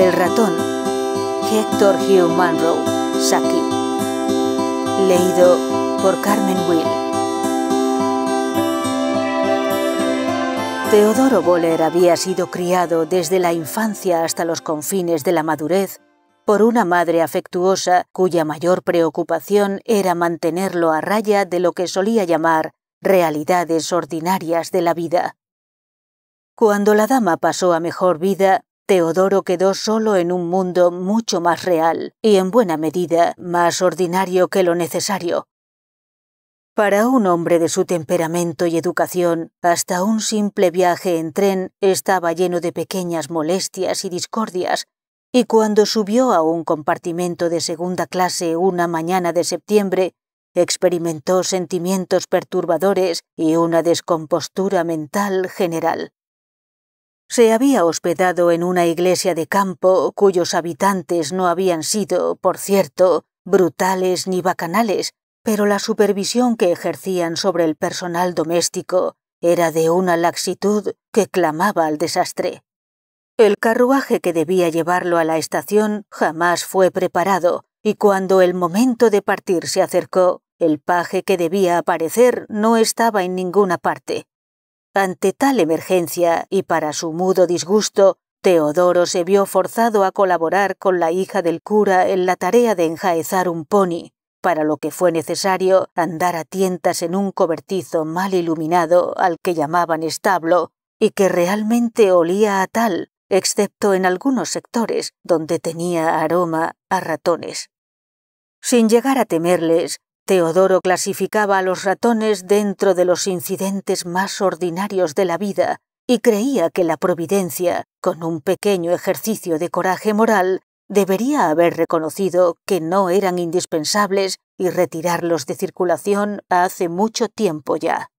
El ratón, Hector Hugh Munro, Saki. Leído por Carmen Will. Teodoro Boller había sido criado desde la infancia hasta los confines de la madurez por una madre afectuosa cuya mayor preocupación era mantenerlo a raya de lo que solía llamar realidades ordinarias de la vida. Cuando la dama pasó a mejor vida, Teodoro quedó solo en un mundo mucho más real y en buena medida más ordinario que lo necesario. Para un hombre de su temperamento y educación, hasta un simple viaje en tren estaba lleno de pequeñas molestias y discordias, y cuando subió a un compartimento de segunda clase una mañana de septiembre, experimentó sentimientos perturbadores y una descompostura mental general se había hospedado en una iglesia de campo cuyos habitantes no habían sido, por cierto, brutales ni bacanales, pero la supervisión que ejercían sobre el personal doméstico era de una laxitud que clamaba al desastre. El carruaje que debía llevarlo a la estación jamás fue preparado, y cuando el momento de partir se acercó, el paje que debía aparecer no estaba en ninguna parte. Ante tal emergencia, y para su mudo disgusto, Teodoro se vio forzado a colaborar con la hija del cura en la tarea de enjaezar un pony, para lo que fue necesario andar a tientas en un cobertizo mal iluminado al que llamaban establo, y que realmente olía a tal, excepto en algunos sectores donde tenía aroma a ratones. Sin llegar a temerles, Teodoro clasificaba a los ratones dentro de los incidentes más ordinarios de la vida y creía que la providencia, con un pequeño ejercicio de coraje moral, debería haber reconocido que no eran indispensables y retirarlos de circulación hace mucho tiempo ya.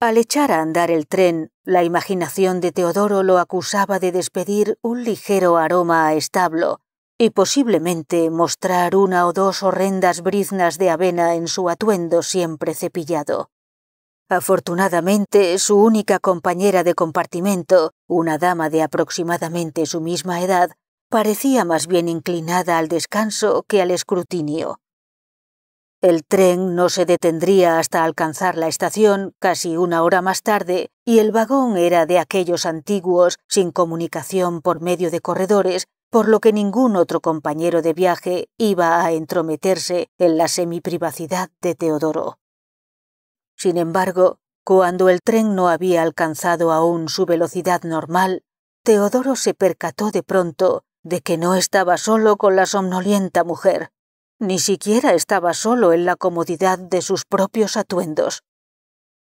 Al echar a andar el tren, la imaginación de Teodoro lo acusaba de despedir un ligero aroma a establo, y posiblemente mostrar una o dos horrendas briznas de avena en su atuendo siempre cepillado. Afortunadamente, su única compañera de compartimento, una dama de aproximadamente su misma edad, parecía más bien inclinada al descanso que al escrutinio. El tren no se detendría hasta alcanzar la estación casi una hora más tarde y el vagón era de aquellos antiguos sin comunicación por medio de corredores por lo que ningún otro compañero de viaje iba a entrometerse en la semiprivacidad de Teodoro. Sin embargo, cuando el tren no había alcanzado aún su velocidad normal, Teodoro se percató de pronto de que no estaba solo con la somnolienta mujer, ni siquiera estaba solo en la comodidad de sus propios atuendos.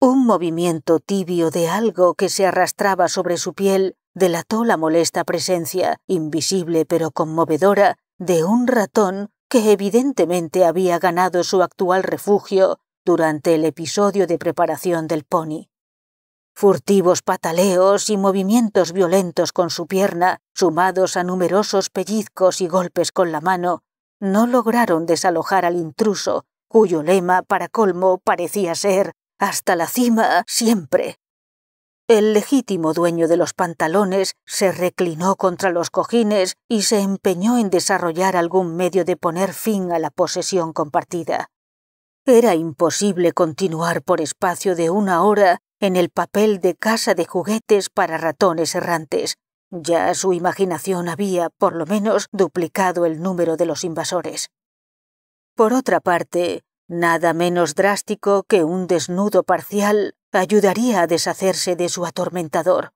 Un movimiento tibio de algo que se arrastraba sobre su piel delató la molesta presencia, invisible pero conmovedora, de un ratón que evidentemente había ganado su actual refugio durante el episodio de preparación del pony. Furtivos pataleos y movimientos violentos con su pierna, sumados a numerosos pellizcos y golpes con la mano, no lograron desalojar al intruso, cuyo lema, para colmo, parecía ser hasta la cima siempre. El legítimo dueño de los pantalones se reclinó contra los cojines y se empeñó en desarrollar algún medio de poner fin a la posesión compartida. Era imposible continuar por espacio de una hora en el papel de casa de juguetes para ratones errantes. Ya su imaginación había, por lo menos, duplicado el número de los invasores. Por otra parte, nada menos drástico que un desnudo parcial ayudaría a deshacerse de su atormentador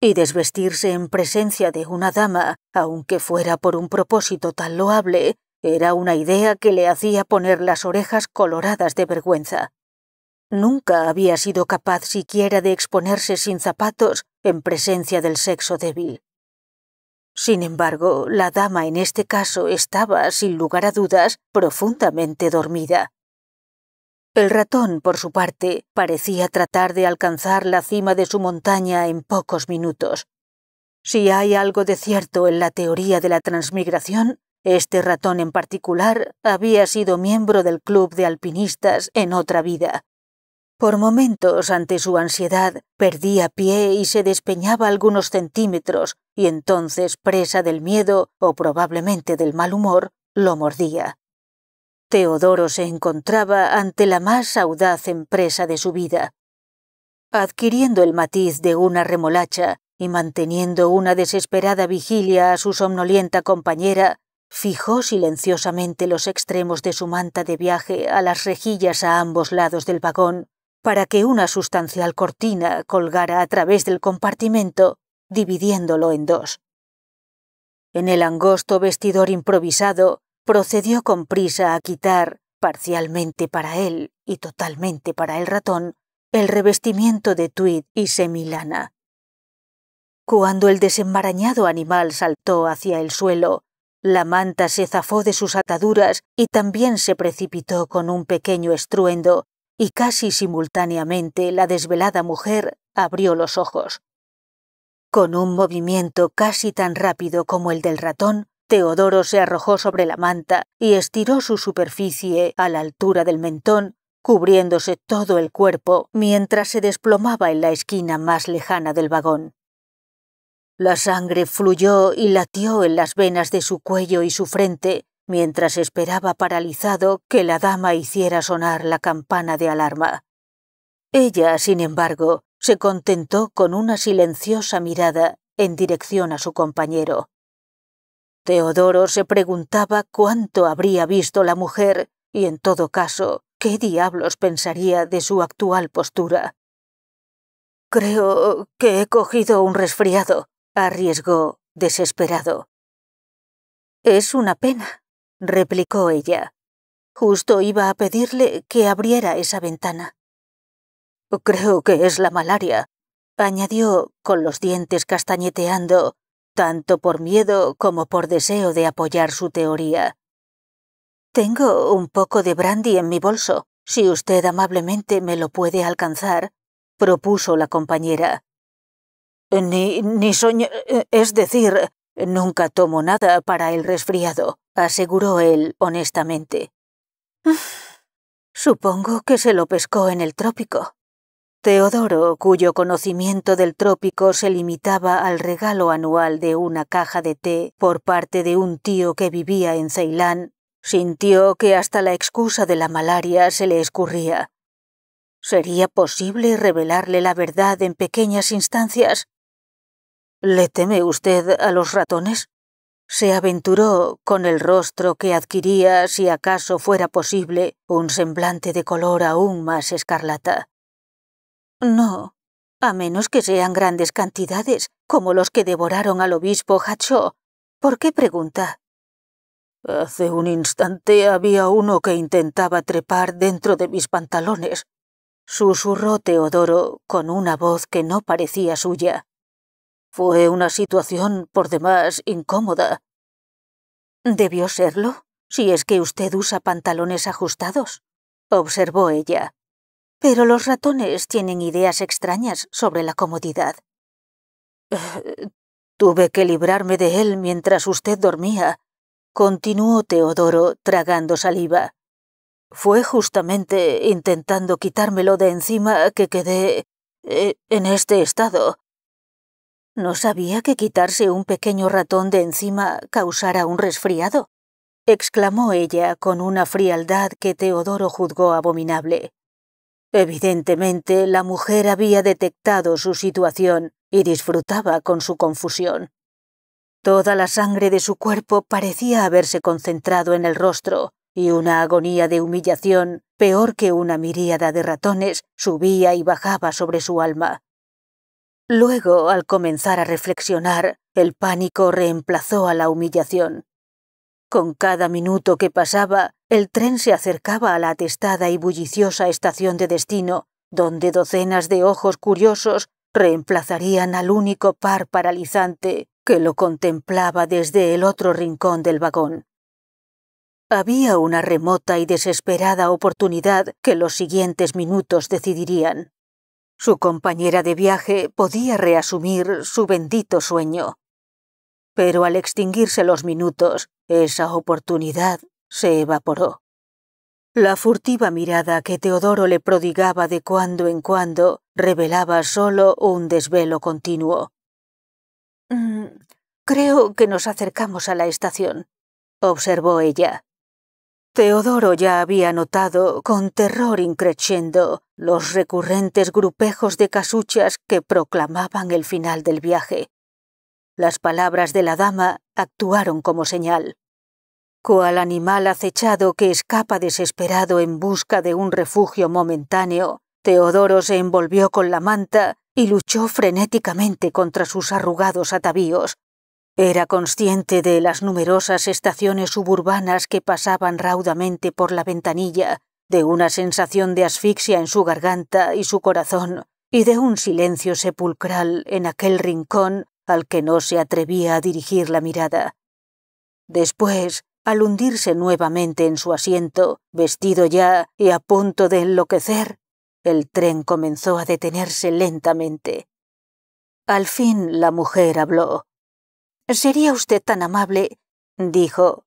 y desvestirse en presencia de una dama, aunque fuera por un propósito tan loable, era una idea que le hacía poner las orejas coloradas de vergüenza. Nunca había sido capaz siquiera de exponerse sin zapatos en presencia del sexo débil. Sin embargo, la dama en este caso estaba, sin lugar a dudas, profundamente dormida. El ratón, por su parte, parecía tratar de alcanzar la cima de su montaña en pocos minutos. Si hay algo de cierto en la teoría de la transmigración, este ratón en particular había sido miembro del club de alpinistas en otra vida. Por momentos, ante su ansiedad, perdía pie y se despeñaba algunos centímetros, y entonces, presa del miedo o probablemente del mal humor, lo mordía. Teodoro se encontraba ante la más audaz empresa de su vida. Adquiriendo el matiz de una remolacha y manteniendo una desesperada vigilia a su somnolienta compañera, fijó silenciosamente los extremos de su manta de viaje a las rejillas a ambos lados del vagón, para que una sustancial cortina colgara a través del compartimento, dividiéndolo en dos. En el angosto vestidor improvisado, procedió con prisa a quitar, parcialmente para él y totalmente para el ratón, el revestimiento de tweed y semilana. Cuando el desenmarañado animal saltó hacia el suelo, la manta se zafó de sus ataduras y también se precipitó con un pequeño estruendo, y casi simultáneamente la desvelada mujer abrió los ojos. Con un movimiento casi tan rápido como el del ratón, Teodoro se arrojó sobre la manta y estiró su superficie a la altura del mentón, cubriéndose todo el cuerpo mientras se desplomaba en la esquina más lejana del vagón. La sangre fluyó y latió en las venas de su cuello y su frente mientras esperaba paralizado que la dama hiciera sonar la campana de alarma. Ella, sin embargo, se contentó con una silenciosa mirada en dirección a su compañero. Teodoro se preguntaba cuánto habría visto la mujer y, en todo caso, qué diablos pensaría de su actual postura. Creo que he cogido un resfriado, arriesgó, desesperado. Es una pena, replicó ella. Justo iba a pedirle que abriera esa ventana. Creo que es la malaria, añadió, con los dientes castañeteando, tanto por miedo como por deseo de apoyar su teoría. Tengo un poco de brandy en mi bolso, si usted amablemente me lo puede alcanzar, propuso la compañera. Ni, ni es decir, nunca tomo nada para el resfriado, aseguró él honestamente. Supongo que se lo pescó en el trópico, Teodoro, cuyo conocimiento del trópico se limitaba al regalo anual de una caja de té por parte de un tío que vivía en Ceilán, sintió que hasta la excusa de la malaria se le escurría. ¿Sería posible revelarle la verdad en pequeñas instancias? ¿Le teme usted a los ratones? Se aventuró con el rostro que adquiría, si acaso fuera posible, un semblante de color aún más escarlata. No, a menos que sean grandes cantidades, como los que devoraron al obispo Hacho. ¿Por qué pregunta? Hace un instante había uno que intentaba trepar dentro de mis pantalones, susurró Teodoro con una voz que no parecía suya. Fue una situación, por demás, incómoda. Debió serlo, si es que usted usa pantalones ajustados, observó ella. Pero los ratones tienen ideas extrañas sobre la comodidad. Eh, tuve que librarme de él mientras usted dormía, continuó Teodoro tragando saliva. Fue justamente intentando quitármelo de encima que quedé eh, en este estado. No sabía que quitarse un pequeño ratón de encima causara un resfriado, exclamó ella con una frialdad que Teodoro juzgó abominable. Evidentemente, la mujer había detectado su situación y disfrutaba con su confusión. Toda la sangre de su cuerpo parecía haberse concentrado en el rostro, y una agonía de humillación, peor que una miríada de ratones, subía y bajaba sobre su alma. Luego, al comenzar a reflexionar, el pánico reemplazó a la humillación. Con cada minuto que pasaba, el tren se acercaba a la atestada y bulliciosa estación de destino, donde docenas de ojos curiosos reemplazarían al único par paralizante que lo contemplaba desde el otro rincón del vagón. Había una remota y desesperada oportunidad que los siguientes minutos decidirían. Su compañera de viaje podía reasumir su bendito sueño pero al extinguirse los minutos, esa oportunidad se evaporó. La furtiva mirada que Teodoro le prodigaba de cuando en cuando revelaba solo un desvelo continuo. Mm, creo que nos acercamos a la estación, observó ella. Teodoro ya había notado, con terror increciendo, los recurrentes grupejos de casuchas que proclamaban el final del viaje. Las palabras de la dama actuaron como señal. Cual animal acechado que escapa desesperado en busca de un refugio momentáneo, Teodoro se envolvió con la manta y luchó frenéticamente contra sus arrugados atavíos. Era consciente de las numerosas estaciones suburbanas que pasaban raudamente por la ventanilla, de una sensación de asfixia en su garganta y su corazón, y de un silencio sepulcral en aquel rincón al que no se atrevía a dirigir la mirada. Después, al hundirse nuevamente en su asiento, vestido ya y a punto de enloquecer, el tren comenzó a detenerse lentamente. Al fin la mujer habló. ¿Sería usted tan amable, dijo,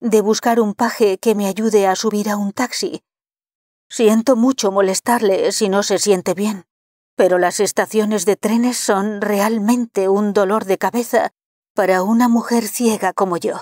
de buscar un paje que me ayude a subir a un taxi? Siento mucho molestarle si no se siente bien pero las estaciones de trenes son realmente un dolor de cabeza para una mujer ciega como yo.